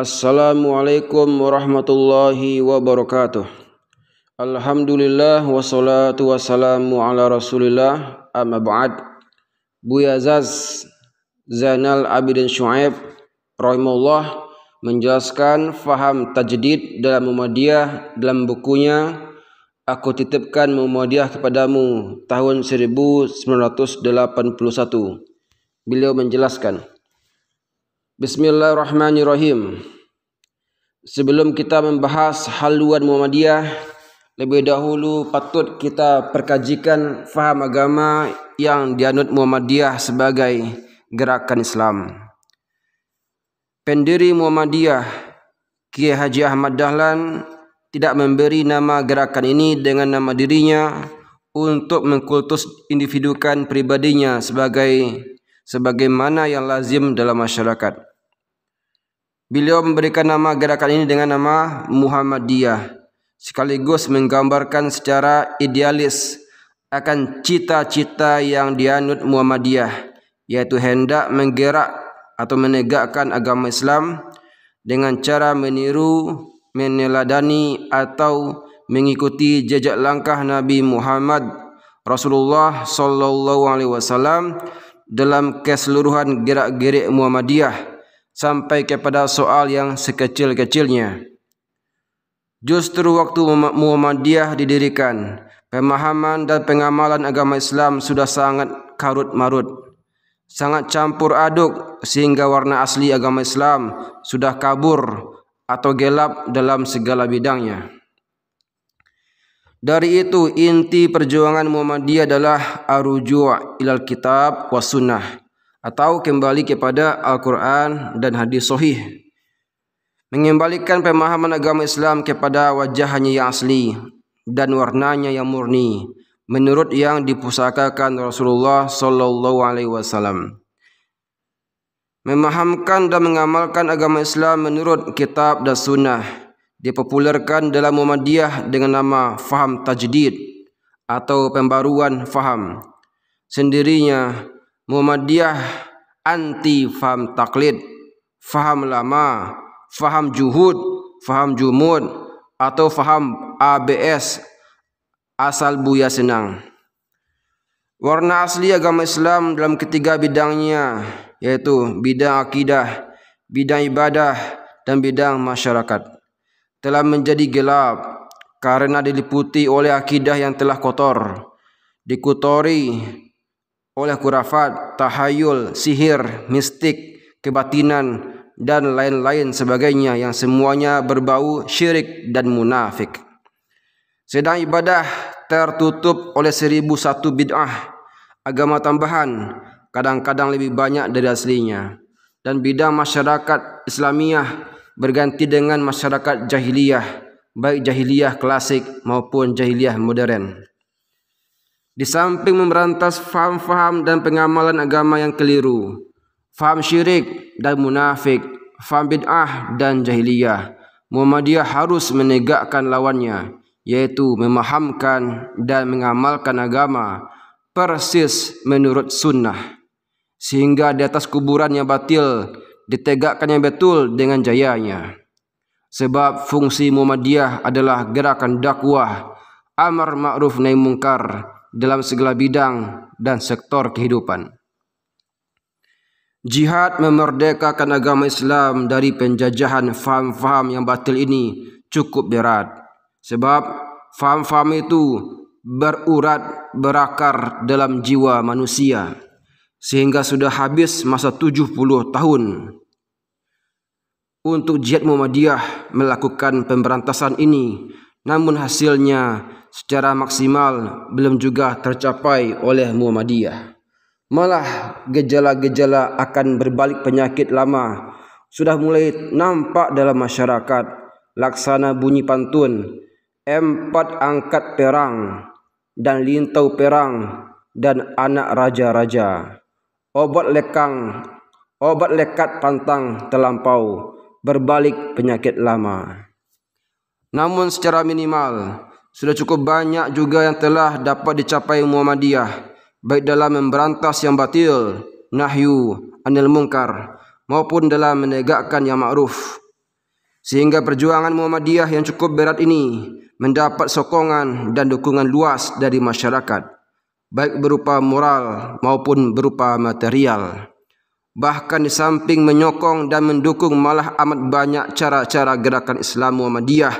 Assalamualaikum warahmatullahi wabarakatuh. Alhamdulillah wassalatu wassalamu ala Rasulillah amma ba'd. Buya Zaz Zainal Abidin Syuaib rahimahullah menjelaskan faham tajdid dalam Muhammadiyah dalam bukunya Aku titipkan Muhammadiyah kepadamu tahun 1981. Beliau menjelaskan Bismillahirrahmanirrahim. Sebelum kita membahas haluan Muhammadiyah, lebih dahulu patut kita perkajikan faham agama yang dianut Muhammadiyah sebagai gerakan Islam. Pendiri Muhammadiyah, Kiai Haji Ahmad Dahlan, tidak memberi nama gerakan ini dengan nama dirinya untuk mengkultus individukan pribadinya sebagai sebagaimana yang lazim dalam masyarakat. Beliau memberikan nama gerakan ini dengan nama Muhammadiyah. Sekaligus menggambarkan secara idealis akan cita-cita yang dianut Muhammadiyah. Yaitu hendak menggerak atau menegakkan agama Islam dengan cara meniru, meneladani atau mengikuti jejak langkah Nabi Muhammad Rasulullah sallallahu alaihi wasallam dalam keseluruhan gerak-gerik Muhammadiyah sampai kepada soal yang sekecil-kecilnya. Justru waktu Muhammadiyah didirikan, pemahaman dan pengamalan agama Islam sudah sangat karut-marut. Sangat campur aduk sehingga warna asli agama Islam sudah kabur atau gelap dalam segala bidangnya. Dari itu, inti perjuangan Muhammadiyah adalah arujua ilal kitab wa sunnah atau kembali kepada Al-Quran dan hadis sahih. Mengembalikan pemahaman agama Islam kepada wajahnya yang asli dan warnanya yang murni menurut yang dipusakakan Rasulullah sallallahu alaihi wasallam. Memahamkan dan mengamalkan agama Islam menurut kitab dan sunnah dipopulerkan dalam Muhammadiyah dengan nama faham tajdid atau pembaruan faham. Sendirinya Muhammadiyah anti faham taklid, faham lama, faham juhud, faham jumud atau faham ABS asal buya senang. Warna asli agama Islam dalam ketiga bidangnya yaitu bidang akidah, bidang ibadah dan bidang masyarakat telah menjadi gelap karena diliputi oleh akidah yang telah kotor, dikotori oleh kurafat, tahayul, sihir, mistik, kebatinan dan lain-lain sebagainya yang semuanya berbau syirik dan munafik. Sedang ibadah tertutup oleh seribu satu bid'ah, agama tambahan, kadang-kadang lebih banyak dari aslinya. Dan bidang masyarakat Islamiah berganti dengan masyarakat jahiliyah, baik jahiliyah klasik maupun jahiliyah modern di samping memberantas faham-faham dan pengamalan agama yang keliru, faham syirik dan munafik, faham bid'ah dan jahiliyah, Muhammadiyah harus menegakkan lawannya, yaitu memahamkan dan mengamalkan agama persis menurut sunnah. Sehingga di atas kuburan yang batil, ditegakkan yang betul dengan jayanya. Sebab fungsi Muhammadiyah adalah gerakan dakwah, amar ma'ruf na'i mungkar, dalam segala bidang dan sektor kehidupan. Jihad memerdekakan agama Islam dari penjajahan faham-faham yang batil ini cukup berat. Sebab faham-faham itu berurat berakar dalam jiwa manusia sehingga sudah habis masa 70 tahun untuk jihad Muhammadiyah melakukan pemberantasan ini namun hasilnya secara maksimal belum juga tercapai oleh Muhammadiyah. Malah gejala-gejala akan berbalik penyakit lama sudah mulai nampak dalam masyarakat. Laksana bunyi pantun, empat angkat perang dan lintau perang dan anak raja-raja. Obat lekang, obat lekat pantang terlampau berbalik penyakit lama. Namun secara minimal, sudah cukup banyak juga yang telah dapat dicapai Muhammadiyah baik dalam memberantas yang batil nahyu anil mungkar, maupun dalam menegakkan yang ma'ruf sehingga perjuangan Muhammadiyah yang cukup berat ini mendapat sokongan dan dukungan luas dari masyarakat baik berupa moral maupun berupa material bahkan di samping menyokong dan mendukung malah amat banyak cara-cara gerakan Islam Muhammadiyah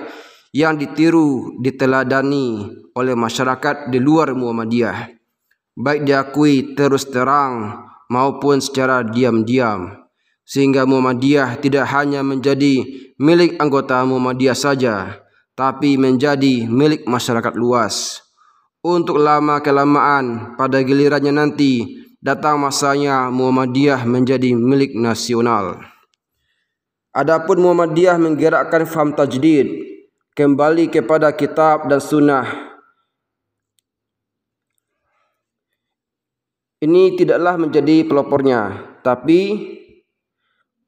yang ditiru diteladani oleh masyarakat di luar Muhammadiyah baik diakui terus terang maupun secara diam-diam sehingga Muhammadiyah tidak hanya menjadi milik anggota Muhammadiyah saja tapi menjadi milik masyarakat luas untuk lama kelamaan pada gilirannya nanti datang masanya Muhammadiyah menjadi milik nasional Adapun Muhammadiyah menggerakkan faham tajdid kembali kepada kitab dan sunnah. Ini tidaklah menjadi pelopornya, tapi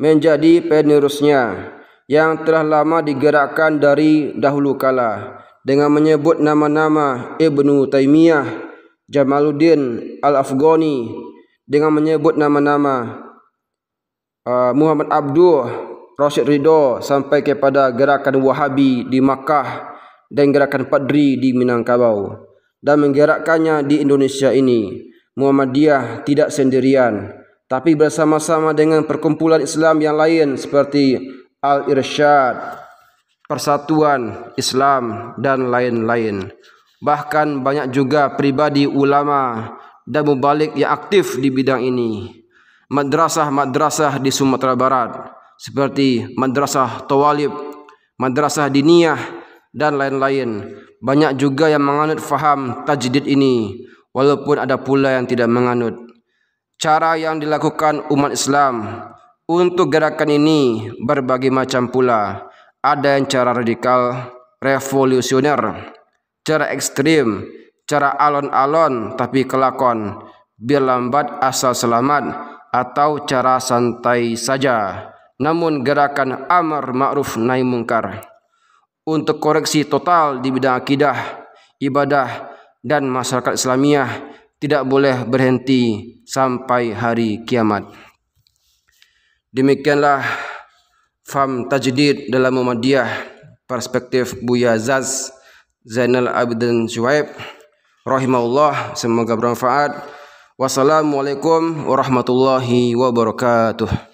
menjadi penerusnya yang telah lama digerakkan dari dahulu kala dengan menyebut nama-nama Ibnu Taimiyah, Jamaluddin Al-Afghani dengan menyebut nama-nama uh, Muhammad Abdul Rashid Ridho sampai kepada gerakan Wahabi di Makkah dan gerakan Padri di Minangkabau dan menggerakkannya di Indonesia ini. Muhammadiyah tidak sendirian tapi bersama-sama dengan perkumpulan Islam yang lain seperti Al-Irsyad, Persatuan Islam dan lain-lain. Bahkan banyak juga pribadi ulama dan mubalik yang aktif di bidang ini. Madrasah-madrasah di Sumatera Barat seperti madrasah tawalib, madrasah diniyah dan lain-lain. Banyak juga yang menganut faham tajdid ini walaupun ada pula yang tidak menganut. Cara yang dilakukan umat Islam untuk gerakan ini berbagai macam pula. Ada yang cara radikal, revolusioner, cara ekstrim, cara alon-alon tapi kelakon, biar lambat asal selamat atau cara santai saja namun gerakan amar ma'ruf nahi mungkar untuk koreksi total di bidang akidah, ibadah dan masyarakat Islamiah tidak boleh berhenti sampai hari kiamat. Demikianlah Fam Tajdid dalam Muhammadiyah perspektif Buya Zaz Zainal Abidin Shuaib Rahimahullah semoga bermanfaat Wassalamualaikum warahmatullahi wabarakatuh